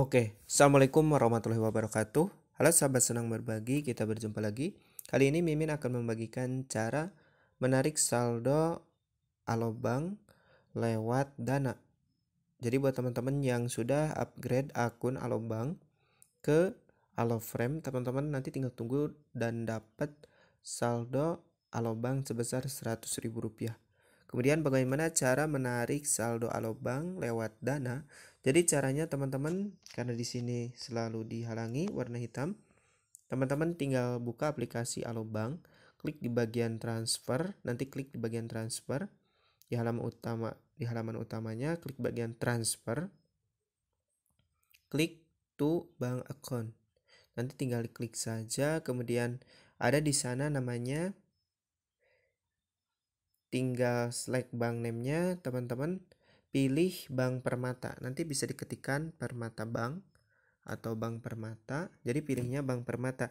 Oke, Assalamualaikum warahmatullahi wabarakatuh. Halo sahabat senang berbagi, kita berjumpa lagi. Kali ini Mimin akan membagikan cara menarik saldo alobank lewat dana. Jadi buat teman-teman yang sudah upgrade akun alobank ke aloframe, teman-teman nanti tinggal tunggu dan dapat saldo alobank sebesar rp rupiah. Kemudian bagaimana cara menarik saldo alobank lewat dana? Jadi caranya teman-teman karena di sini selalu dihalangi warna hitam, teman-teman tinggal buka aplikasi Alobank, klik di bagian transfer, nanti klik di bagian transfer di halaman utama di halaman utamanya klik bagian transfer. Klik to bank account. Nanti tinggal klik saja kemudian ada di sana namanya tinggal select bank name-nya teman-teman pilih bank permata. Nanti bisa diketikkan permata bank atau bank permata. Jadi pilihnya bank permata.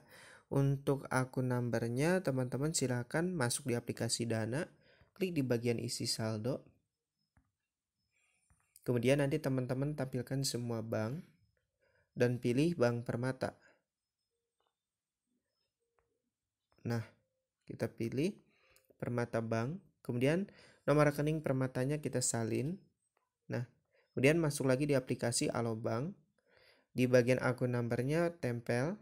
Untuk akun numbernya teman-teman silahkan masuk di aplikasi Dana. Klik di bagian isi saldo. Kemudian nanti teman-teman tampilkan semua bank dan pilih bank permata. Nah, kita pilih permata bank. Kemudian nomor rekening permatanya kita salin. Nah, kemudian masuk lagi di aplikasi Alobank. Di bagian akun numbernya tempel.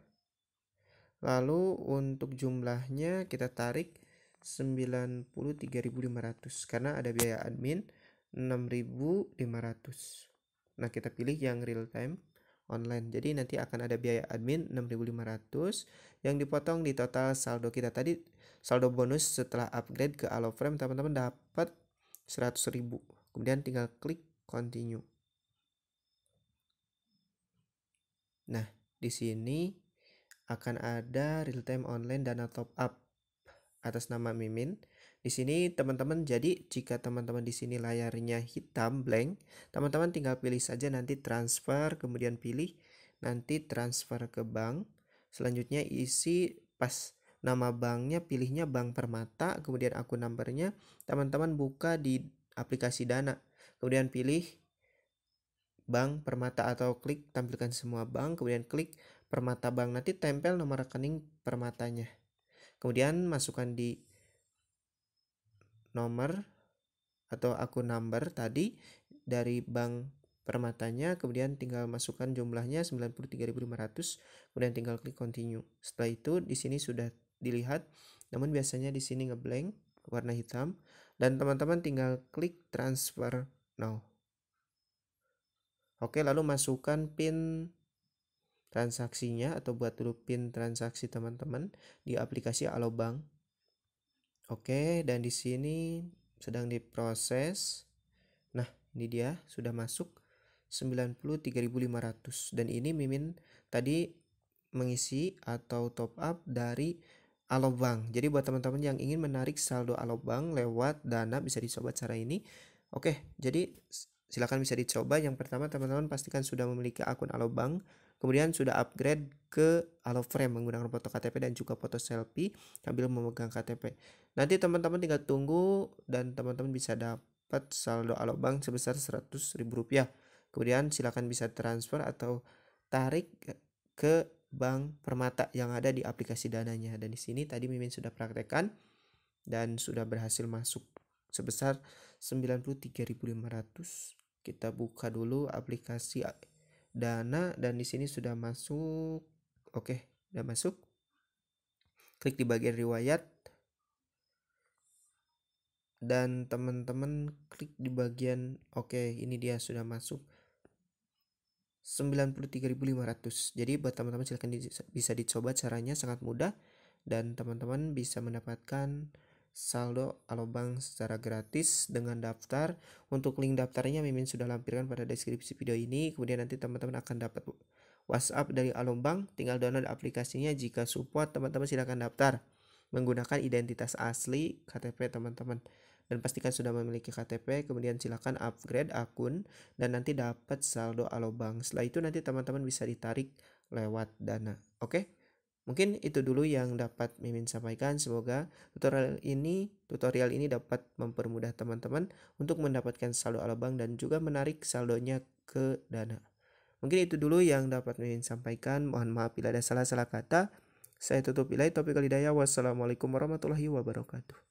Lalu untuk jumlahnya kita tarik 93.500 karena ada biaya admin 6.500. Nah, kita pilih yang real time online. Jadi nanti akan ada biaya admin 6.500 yang dipotong di total saldo kita tadi. Saldo bonus setelah upgrade ke Aloframe teman-teman dapat 100.000. Kemudian tinggal klik continue. Nah, di sini akan ada real time online dana top up atas nama Mimin. Di sini teman-teman jadi jika teman-teman di sini layarnya hitam blank, teman-teman tinggal pilih saja nanti transfer, kemudian pilih nanti transfer ke bank. Selanjutnya isi pas nama banknya, pilihnya Bank Permata, kemudian akun numbernya. Teman-teman buka di aplikasi Dana kemudian pilih bank permata atau klik tampilkan semua bank kemudian klik permata bank nanti tempel nomor rekening permatanya kemudian masukkan di nomor atau akun number tadi dari bank permatanya kemudian tinggal masukkan jumlahnya 93.500 kemudian tinggal klik continue setelah itu di sini sudah dilihat namun biasanya di sini ngeblank warna hitam dan teman-teman tinggal klik transfer now oke lalu masukkan pin transaksinya atau buat dulu pin transaksi teman-teman di aplikasi Alobank oke dan di sini sedang diproses nah ini dia sudah masuk 93.500 dan ini mimin tadi mengisi atau top up dari Alobank. Jadi buat teman-teman yang ingin menarik saldo Alobank lewat Dana bisa dicoba cara ini. Oke, jadi silakan bisa dicoba. Yang pertama teman-teman pastikan sudah memiliki akun Alobank, kemudian sudah upgrade ke Aloframe menggunakan foto KTP dan juga foto selfie sambil memegang KTP. Nanti teman-teman tinggal tunggu dan teman-teman bisa dapat saldo Alobank sebesar Rp100.000. Kemudian silakan bisa transfer atau tarik ke bank permata yang ada di aplikasi dananya dan di sini tadi Mimin sudah praktekkan dan sudah berhasil masuk sebesar 93.500. Kita buka dulu aplikasi eh, Dana dan di sini sudah masuk. Oke, sudah masuk. Klik di bagian riwayat dan teman-teman klik di bagian oke okay, ini dia sudah masuk 93.500 jadi buat teman-teman silahkan di, bisa dicoba caranya sangat mudah dan teman-teman bisa mendapatkan saldo Alobank secara gratis dengan daftar. Untuk link daftarnya Mimin sudah lampirkan pada deskripsi video ini. Kemudian nanti teman-teman akan dapat WhatsApp dari Alobank. Tinggal download aplikasinya. Jika support, teman-teman silahkan daftar menggunakan identitas asli KTP teman-teman dan pastikan sudah memiliki KTP kemudian silahkan upgrade akun dan nanti dapat saldo alobank setelah itu nanti teman-teman bisa ditarik lewat dana oke okay? Mungkin itu dulu yang dapat Mimin sampaikan. Semoga tutorial ini tutorial ini dapat mempermudah teman-teman untuk mendapatkan saldo Alabang dan juga menarik saldonya ke Dana. Mungkin itu dulu yang dapat Mimin sampaikan. Mohon maaf bila ada salah-salah kata. Saya tutup ilai topik daya Wassalamualaikum warahmatullahi wabarakatuh.